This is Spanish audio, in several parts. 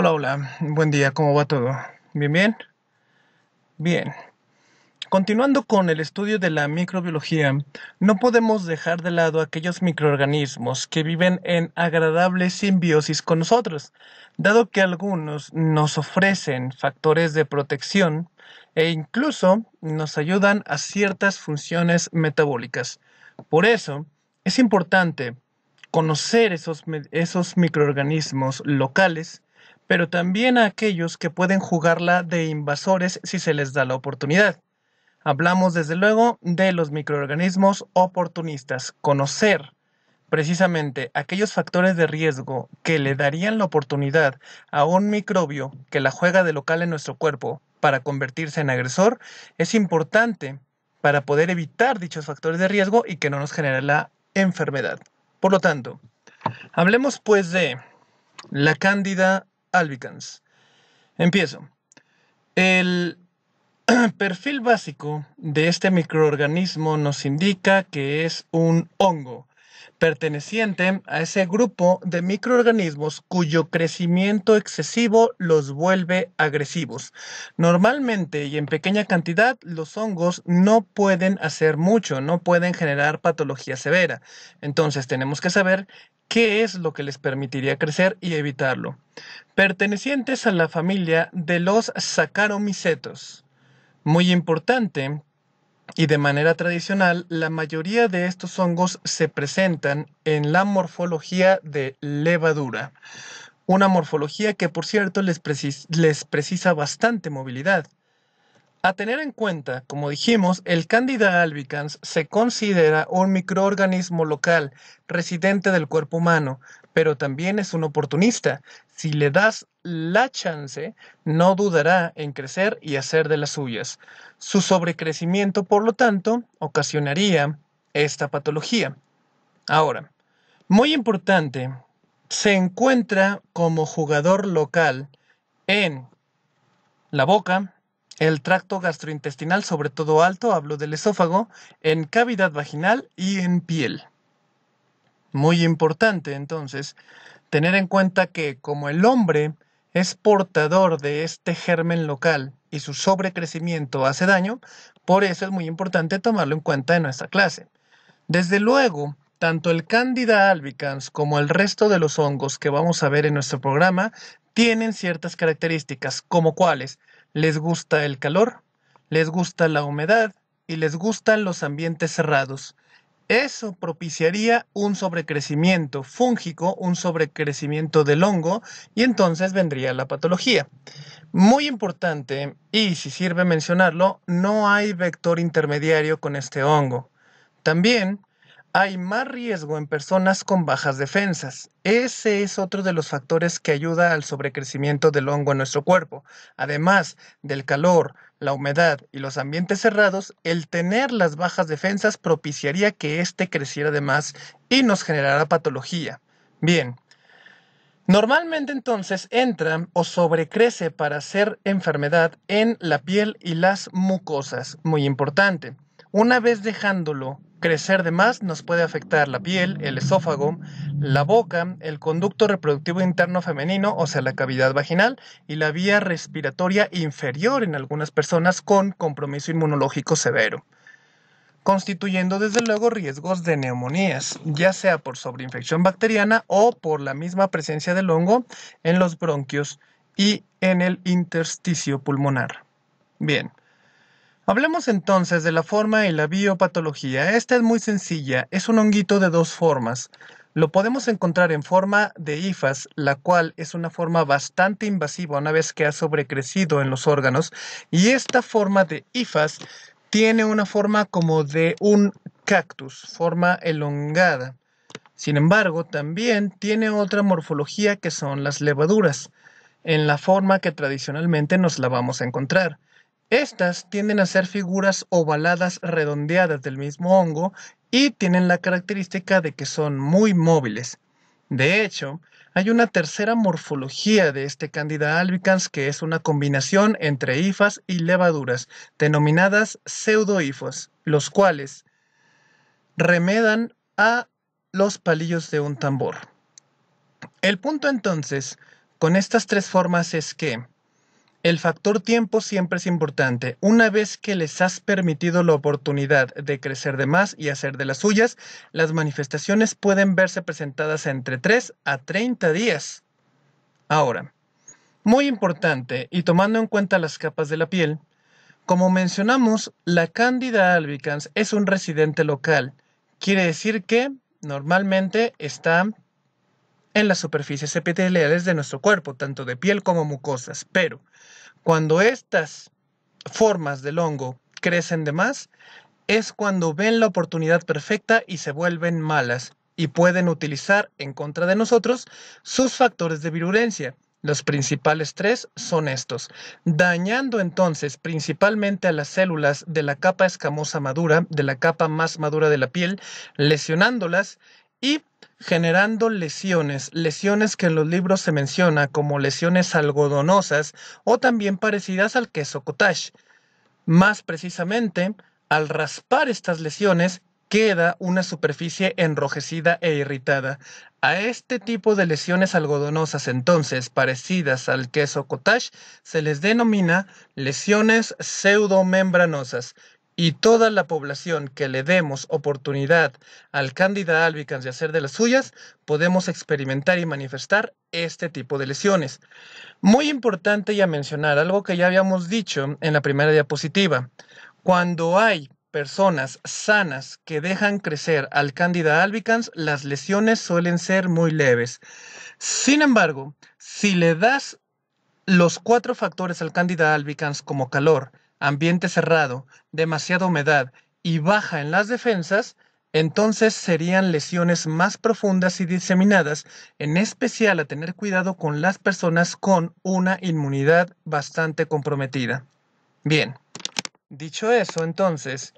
Hola, hola, buen día, ¿cómo va todo? ¿Bien, bien? Bien. Continuando con el estudio de la microbiología, no podemos dejar de lado aquellos microorganismos que viven en agradable simbiosis con nosotros, dado que algunos nos ofrecen factores de protección e incluso nos ayudan a ciertas funciones metabólicas. Por eso, es importante conocer esos, esos microorganismos locales pero también a aquellos que pueden jugarla de invasores si se les da la oportunidad. Hablamos desde luego de los microorganismos oportunistas. Conocer precisamente aquellos factores de riesgo que le darían la oportunidad a un microbio que la juega de local en nuestro cuerpo para convertirse en agresor es importante para poder evitar dichos factores de riesgo y que no nos genere la enfermedad. Por lo tanto, hablemos pues de la cándida Albicans. Empiezo. El perfil básico de este microorganismo nos indica que es un hongo perteneciente a ese grupo de microorganismos cuyo crecimiento excesivo los vuelve agresivos. Normalmente y en pequeña cantidad, los hongos no pueden hacer mucho, no pueden generar patología severa. Entonces tenemos que saber qué es lo que les permitiría crecer y evitarlo. Pertenecientes a la familia de los sacaromicetos. Muy importante, y de manera tradicional, la mayoría de estos hongos se presentan en la morfología de levadura. Una morfología que, por cierto, les, les precisa bastante movilidad. A tener en cuenta, como dijimos, el Candida albicans se considera un microorganismo local residente del cuerpo humano, pero también es un oportunista. Si le das la chance, no dudará en crecer y hacer de las suyas. Su sobrecrecimiento, por lo tanto, ocasionaría esta patología. Ahora, muy importante, se encuentra como jugador local en la boca, el tracto gastrointestinal, sobre todo alto, hablo del esófago, en cavidad vaginal y en piel. Muy importante, entonces, tener en cuenta que como el hombre es portador de este germen local y su sobrecrecimiento hace daño, por eso es muy importante tomarlo en cuenta en nuestra clase. Desde luego, tanto el Candida albicans como el resto de los hongos que vamos a ver en nuestro programa tienen ciertas características, como cuáles les gusta el calor, les gusta la humedad y les gustan los ambientes cerrados. Eso propiciaría un sobrecrecimiento fúngico, un sobrecrecimiento del hongo y entonces vendría la patología. Muy importante, y si sirve mencionarlo, no hay vector intermediario con este hongo. También hay más riesgo en personas con bajas defensas. Ese es otro de los factores que ayuda al sobrecrecimiento del hongo en nuestro cuerpo. Además del calor, la humedad y los ambientes cerrados, el tener las bajas defensas propiciaría que éste creciera de más y nos generara patología. Bien. Normalmente entonces entra o sobrecrece para ser enfermedad en la piel y las mucosas, muy importante. Una vez dejándolo Crecer de más nos puede afectar la piel, el esófago, la boca, el conducto reproductivo interno femenino, o sea, la cavidad vaginal, y la vía respiratoria inferior en algunas personas con compromiso inmunológico severo, constituyendo desde luego riesgos de neumonías, ya sea por sobreinfección bacteriana o por la misma presencia del hongo en los bronquios y en el intersticio pulmonar. Bien. Hablemos entonces de la forma y la biopatología. Esta es muy sencilla, es un honguito de dos formas. Lo podemos encontrar en forma de hifas, la cual es una forma bastante invasiva una vez que ha sobrecrecido en los órganos, y esta forma de hifas tiene una forma como de un cactus, forma elongada. Sin embargo, también tiene otra morfología que son las levaduras, en la forma que tradicionalmente nos la vamos a encontrar. Estas tienden a ser figuras ovaladas redondeadas del mismo hongo y tienen la característica de que son muy móviles. De hecho, hay una tercera morfología de este Candida albicans que es una combinación entre hifas y levaduras, denominadas pseudoifas, los cuales remedan a los palillos de un tambor. El punto entonces con estas tres formas es que el factor tiempo siempre es importante. Una vez que les has permitido la oportunidad de crecer de más y hacer de las suyas, las manifestaciones pueden verse presentadas entre 3 a 30 días. Ahora, muy importante, y tomando en cuenta las capas de la piel, como mencionamos, la cándida albicans es un residente local. Quiere decir que normalmente está en las superficies epiteliales de nuestro cuerpo, tanto de piel como mucosas, pero cuando estas formas del hongo crecen de más, es cuando ven la oportunidad perfecta y se vuelven malas y pueden utilizar en contra de nosotros sus factores de virulencia. Los principales tres son estos, dañando entonces principalmente a las células de la capa escamosa madura, de la capa más madura de la piel, lesionándolas y generando lesiones, lesiones que en los libros se menciona como lesiones algodonosas o también parecidas al queso cottage. Más precisamente, al raspar estas lesiones queda una superficie enrojecida e irritada. A este tipo de lesiones algodonosas entonces parecidas al queso cottage se les denomina lesiones pseudomembranosas, y toda la población que le demos oportunidad al Candida albicans de hacer de las suyas, podemos experimentar y manifestar este tipo de lesiones. Muy importante ya mencionar algo que ya habíamos dicho en la primera diapositiva. Cuando hay personas sanas que dejan crecer al Candida albicans, las lesiones suelen ser muy leves. Sin embargo, si le das los cuatro factores al Candida albicans como calor, ambiente cerrado, demasiada humedad y baja en las defensas, entonces serían lesiones más profundas y diseminadas, en especial a tener cuidado con las personas con una inmunidad bastante comprometida. Bien, dicho eso, entonces,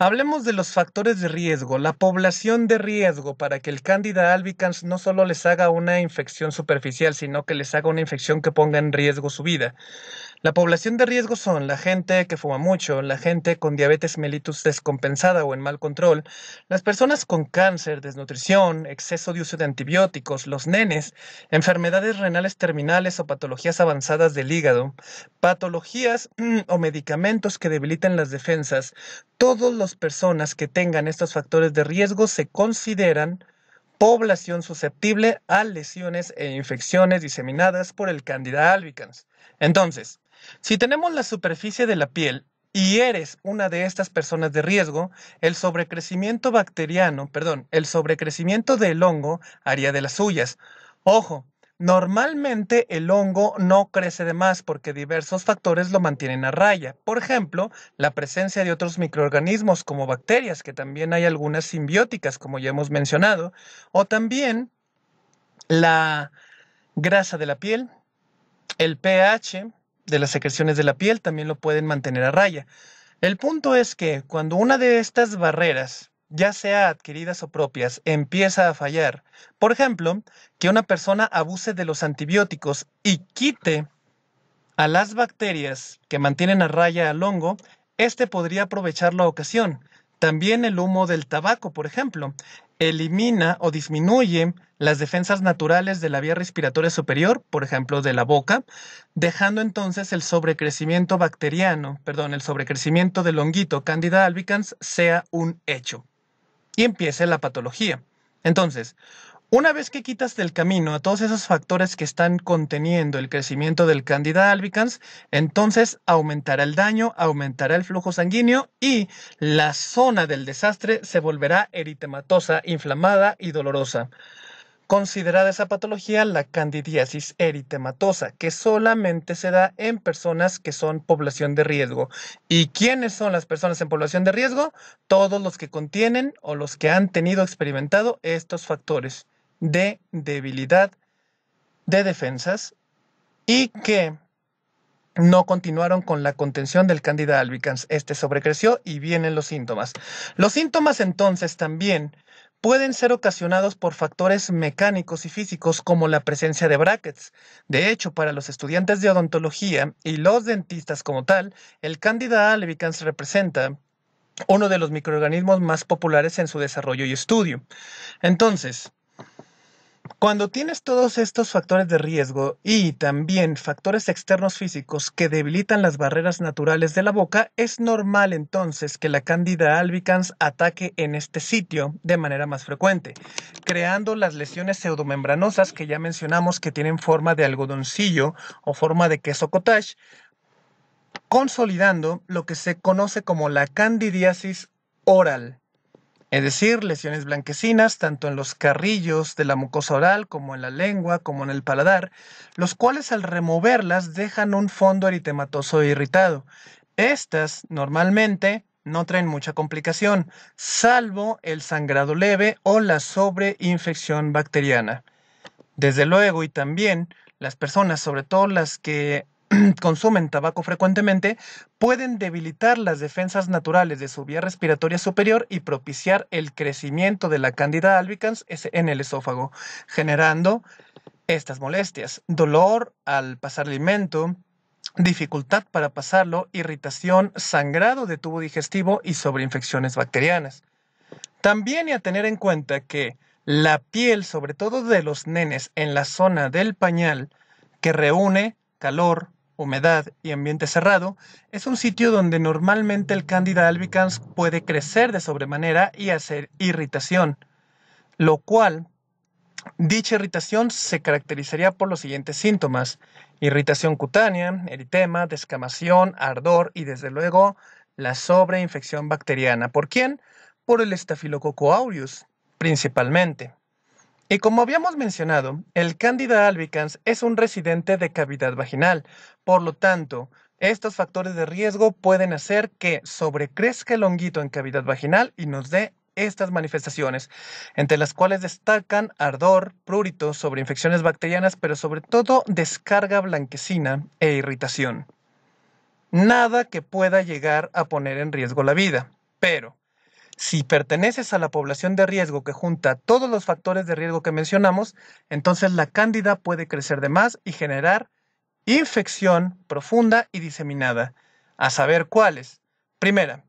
hablemos de los factores de riesgo, la población de riesgo para que el Candida albicans no solo les haga una infección superficial, sino que les haga una infección que ponga en riesgo su vida. La población de riesgo son la gente que fuma mucho, la gente con diabetes mellitus descompensada o en mal control, las personas con cáncer, desnutrición, exceso de uso de antibióticos, los nenes, enfermedades renales terminales o patologías avanzadas del hígado, patologías mm, o medicamentos que debiliten las defensas. Todas las personas que tengan estos factores de riesgo se consideran población susceptible a lesiones e infecciones diseminadas por el Candida albicans. Entonces, si tenemos la superficie de la piel y eres una de estas personas de riesgo, el sobrecrecimiento bacteriano, perdón, el sobrecrecimiento del hongo haría de las suyas. Ojo, normalmente el hongo no crece de más porque diversos factores lo mantienen a raya. Por ejemplo, la presencia de otros microorganismos como bacterias, que también hay algunas simbióticas, como ya hemos mencionado, o también la grasa de la piel, el pH, de las secreciones de la piel también lo pueden mantener a raya. El punto es que cuando una de estas barreras, ya sea adquiridas o propias, empieza a fallar, por ejemplo, que una persona abuse de los antibióticos y quite a las bacterias que mantienen a raya al hongo, este podría aprovechar la ocasión. También el humo del tabaco, por ejemplo elimina o disminuye las defensas naturales de la vía respiratoria superior, por ejemplo, de la boca, dejando entonces el sobrecrecimiento bacteriano, perdón, el sobrecrecimiento del honguito Candida albicans sea un hecho y empiece la patología. Entonces, una vez que quitas del camino a todos esos factores que están conteniendo el crecimiento del Candida albicans, entonces aumentará el daño, aumentará el flujo sanguíneo y la zona del desastre se volverá eritematosa, inflamada y dolorosa. Considerada esa patología la candidiasis eritematosa, que solamente se da en personas que son población de riesgo. ¿Y quiénes son las personas en población de riesgo? Todos los que contienen o los que han tenido experimentado estos factores de debilidad de defensas y que no continuaron con la contención del Candida albicans. Este sobrecreció y vienen los síntomas. Los síntomas entonces también pueden ser ocasionados por factores mecánicos y físicos como la presencia de brackets. De hecho, para los estudiantes de odontología y los dentistas como tal, el Candida albicans representa uno de los microorganismos más populares en su desarrollo y estudio. Entonces, cuando tienes todos estos factores de riesgo y también factores externos físicos que debilitan las barreras naturales de la boca, es normal entonces que la Candida albicans ataque en este sitio de manera más frecuente, creando las lesiones pseudomembranosas que ya mencionamos que tienen forma de algodoncillo o forma de queso cottage, consolidando lo que se conoce como la candidiasis oral es decir, lesiones blanquecinas tanto en los carrillos de la mucosa oral como en la lengua, como en el paladar, los cuales al removerlas dejan un fondo eritematoso e irritado. Estas normalmente no traen mucha complicación, salvo el sangrado leve o la sobreinfección bacteriana. Desde luego, y también las personas, sobre todo las que consumen tabaco frecuentemente pueden debilitar las defensas naturales de su vía respiratoria superior y propiciar el crecimiento de la candida albicans en el esófago, generando estas molestias, dolor al pasar alimento, dificultad para pasarlo, irritación, sangrado de tubo digestivo y sobreinfecciones bacterianas. También hay a tener en cuenta que la piel, sobre todo de los nenes, en la zona del pañal, que reúne calor, humedad y ambiente cerrado, es un sitio donde normalmente el Candida albicans puede crecer de sobremanera y hacer irritación, lo cual Dicha irritación se caracterizaría por los siguientes síntomas: irritación cutánea, eritema, descamación, ardor y desde luego la sobreinfección bacteriana. ¿Por quién? Por el estafilococo aureus, principalmente. Y como habíamos mencionado, el Candida albicans es un residente de cavidad vaginal, por lo tanto, estos factores de riesgo pueden hacer que sobrecrezca el honguito en cavidad vaginal y nos dé estas manifestaciones, entre las cuales destacan ardor, prurito, sobreinfecciones bacterianas, pero sobre todo descarga blanquecina e irritación. Nada que pueda llegar a poner en riesgo la vida, pero si perteneces a la población de riesgo que junta todos los factores de riesgo que mencionamos, entonces la cándida puede crecer de más y generar infección profunda y diseminada. A saber cuáles. Primera,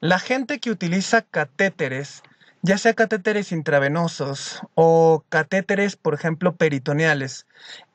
la gente que utiliza catéteres, ya sea catéteres intravenosos o catéteres, por ejemplo, peritoneales.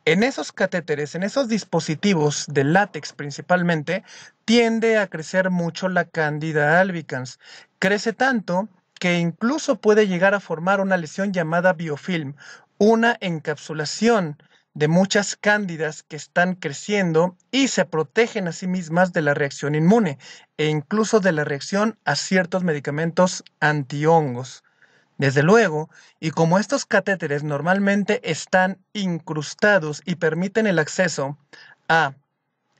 En esos catéteres, en esos dispositivos de látex principalmente, tiende a crecer mucho la cándida albicans, Crece tanto que incluso puede llegar a formar una lesión llamada biofilm, una encapsulación de muchas cándidas que están creciendo y se protegen a sí mismas de la reacción inmune e incluso de la reacción a ciertos medicamentos antihongos. Desde luego, y como estos catéteres normalmente están incrustados y permiten el acceso a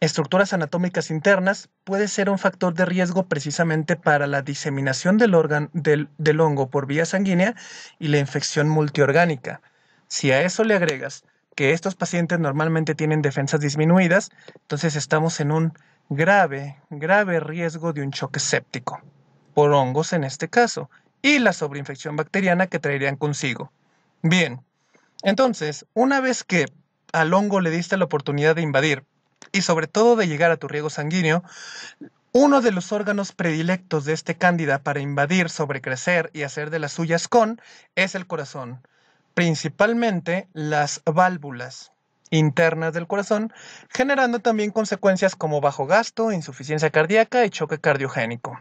estructuras anatómicas internas puede ser un factor de riesgo precisamente para la diseminación del, del, hongo por vía sanguínea y la infección multiorgánica. Si a eso le agregas que estos pacientes normalmente tienen defensas disminuidas, entonces estamos en un grave, grave riesgo de un choque séptico, por hongos en este caso, y la sobreinfección bacteriana que traerían consigo. Bien, entonces, una vez que al hongo le diste la oportunidad de invadir, y sobre todo de llegar a tu riego sanguíneo, uno de los órganos predilectos de este cándida para invadir, sobrecrecer y hacer de las suyas con es el corazón, principalmente las válvulas internas del corazón, generando también consecuencias como bajo gasto, insuficiencia cardíaca y choque cardiogénico.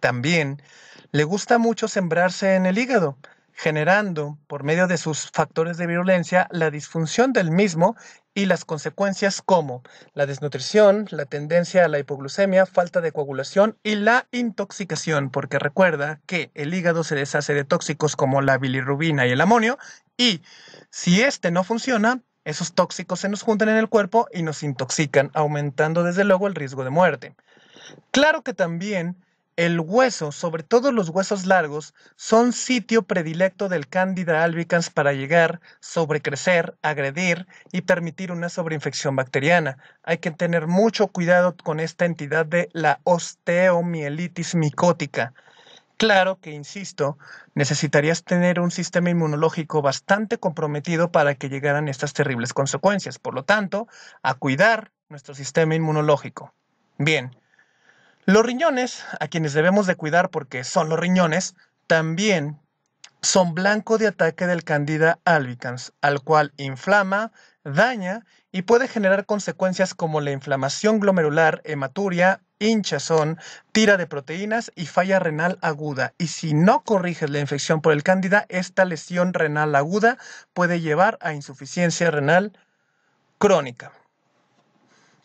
También le gusta mucho sembrarse en el hígado, generando por medio de sus factores de virulencia la disfunción del mismo y las consecuencias como la desnutrición, la tendencia a la hipoglucemia, falta de coagulación y la intoxicación, porque recuerda que el hígado se deshace de tóxicos como la bilirrubina y el amonio y si este no funciona, esos tóxicos se nos juntan en el cuerpo y nos intoxican, aumentando desde luego el riesgo de muerte. Claro que también el hueso, sobre todo los huesos largos, son sitio predilecto del Candida albicans para llegar, sobrecrecer, agredir y permitir una sobreinfección bacteriana. Hay que tener mucho cuidado con esta entidad de la osteomielitis micótica. Claro que, insisto, necesitarías tener un sistema inmunológico bastante comprometido para que llegaran estas terribles consecuencias. Por lo tanto, a cuidar nuestro sistema inmunológico. Bien. Los riñones, a quienes debemos de cuidar porque son los riñones, también son blanco de ataque del Candida albicans, al cual inflama, daña y puede generar consecuencias como la inflamación glomerular, hematuria, hinchazón, tira de proteínas y falla renal aguda. Y si no corriges la infección por el Candida, esta lesión renal aguda puede llevar a insuficiencia renal crónica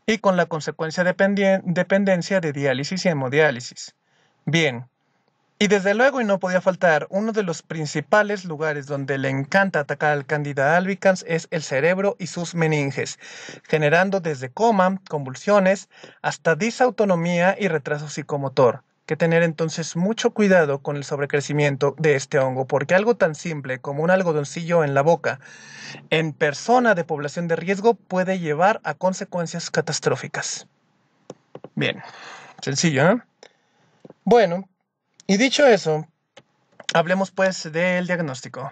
y con la consecuencia de dependencia de diálisis y hemodiálisis. Bien, y desde luego, y no podía faltar, uno de los principales lugares donde le encanta atacar al Candida albicans es el cerebro y sus meninges, generando desde coma, convulsiones, hasta disautonomía y retraso psicomotor que tener entonces mucho cuidado con el sobrecrecimiento de este hongo, porque algo tan simple como un algodoncillo en la boca en persona de población de riesgo puede llevar a consecuencias catastróficas. Bien, sencillo, ¿no? Bueno, y dicho eso, hablemos pues del diagnóstico.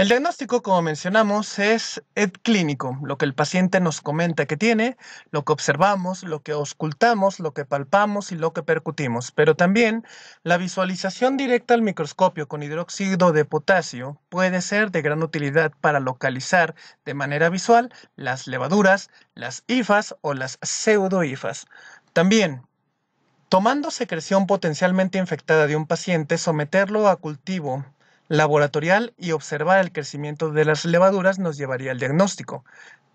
El diagnóstico, como mencionamos, es clínico, lo que el paciente nos comenta que tiene, lo que observamos, lo que auscultamos, lo que palpamos y lo que percutimos. Pero también la visualización directa al microscopio con hidróxido de potasio puede ser de gran utilidad para localizar de manera visual las levaduras, las hifas o las pseudoifas. También Tomando secreción potencialmente infectada de un paciente, someterlo a cultivo laboratorial y observar el crecimiento de las levaduras nos llevaría al diagnóstico.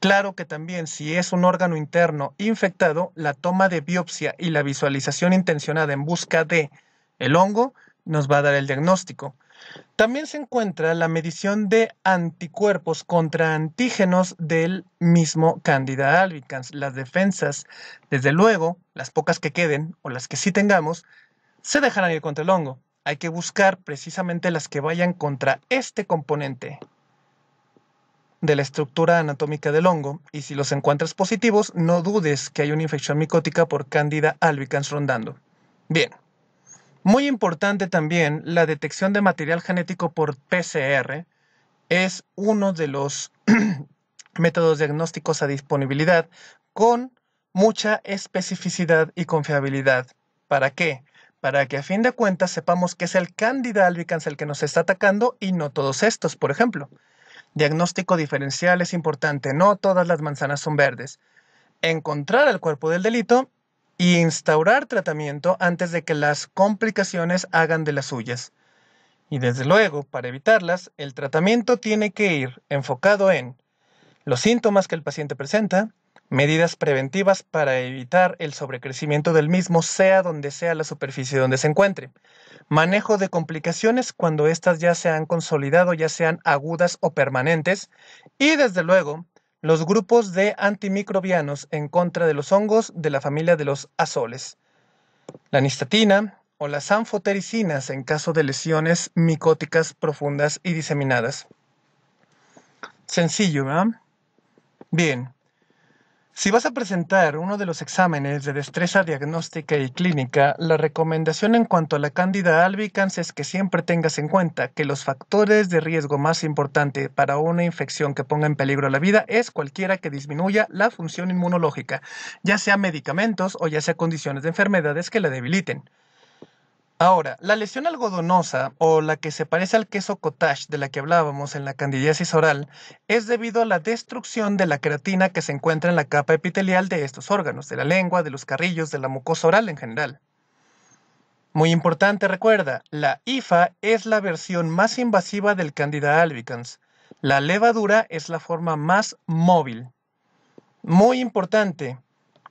Claro que también si es un órgano interno infectado, la toma de biopsia y la visualización intencionada en busca de el hongo nos va a dar el diagnóstico. También se encuentra la medición de anticuerpos contra antígenos del mismo Candida albicans. Las defensas, desde luego, las pocas que queden o las que sí tengamos, se dejarán ir contra el hongo hay que buscar precisamente las que vayan contra este componente de la estructura anatómica del hongo y si los encuentras positivos, no dudes que hay una infección micótica por Candida albicans rondando. Bien. Muy importante también, la detección de material genético por PCR es uno de los métodos diagnósticos a disponibilidad con mucha especificidad y confiabilidad. ¿Para qué? para que a fin de cuentas sepamos que es el Candida albicans el que nos está atacando y no todos estos, por ejemplo. Diagnóstico diferencial es importante, no todas las manzanas son verdes. Encontrar el cuerpo del delito e instaurar tratamiento antes de que las complicaciones hagan de las suyas. Y desde luego, para evitarlas, el tratamiento tiene que ir enfocado en los síntomas que el paciente presenta, medidas preventivas para evitar el sobrecrecimiento del mismo, sea donde sea la superficie donde se encuentre, manejo de complicaciones cuando éstas ya se han consolidado, ya sean agudas o permanentes, y desde luego los grupos de antimicrobianos en contra de los hongos de la familia de los azoles, la nistatina o las anfotericinas en caso de lesiones micóticas profundas y diseminadas. Sencillo, ¿verdad? Bien. Si vas a presentar uno de los exámenes de destreza diagnóstica y clínica, la recomendación en cuanto a la cándida albicans es que siempre tengas en cuenta que los factores de riesgo más importantes para una infección que ponga en peligro la vida es cualquiera que disminuya la función inmunológica, ya sea medicamentos o ya sea condiciones de enfermedades que la debiliten. Ahora, la lesión algodonosa o la que se parece al queso cottage de la que hablábamos en la candidiasis oral es debido a la destrucción de la queratina que se encuentra en la capa epitelial de estos órganos, de la lengua, de los carrillos, de la mucosa oral en general. Muy importante, recuerda, la IFA es la versión más invasiva del Candida albicans. La levadura es la forma más móvil. Muy importante,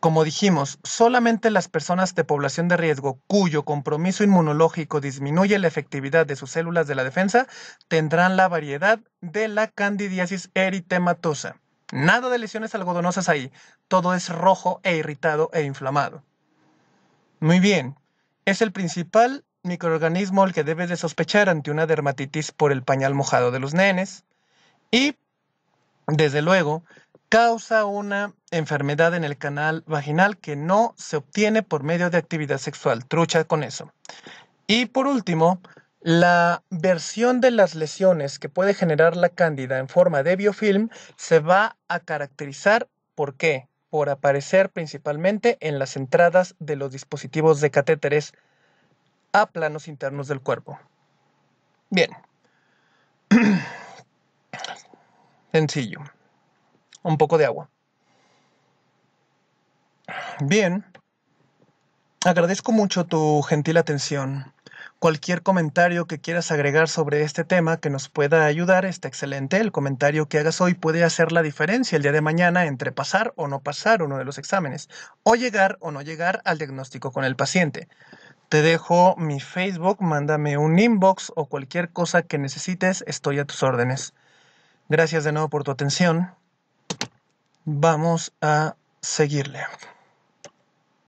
como dijimos, solamente las personas de población de riesgo cuyo compromiso inmunológico disminuye la efectividad de sus células de la defensa tendrán la variedad de la candidiasis eritematosa. Nada de lesiones algodonosas ahí, todo es rojo e irritado e inflamado. Muy bien, es el principal microorganismo el que debes de sospechar ante una dermatitis por el pañal mojado de los nenes y, desde luego, causa una enfermedad en el canal vaginal que no se obtiene por medio de actividad sexual. Trucha con eso. Y por último, la versión de las lesiones que puede generar la cándida en forma de biofilm se va a caracterizar por qué? Por aparecer principalmente en las entradas de los dispositivos de catéteres a planos internos del cuerpo. Bien. Sencillo un poco de agua. Bien, agradezco mucho tu gentil atención. Cualquier comentario que quieras agregar sobre este tema que nos pueda ayudar está excelente. El comentario que hagas hoy puede hacer la diferencia el día de mañana entre pasar o no pasar uno de los exámenes, o llegar o no llegar al diagnóstico con el paciente. Te dejo mi Facebook, mándame un inbox o cualquier cosa que necesites, estoy a tus órdenes. Gracias de nuevo por tu atención vamos a seguirle.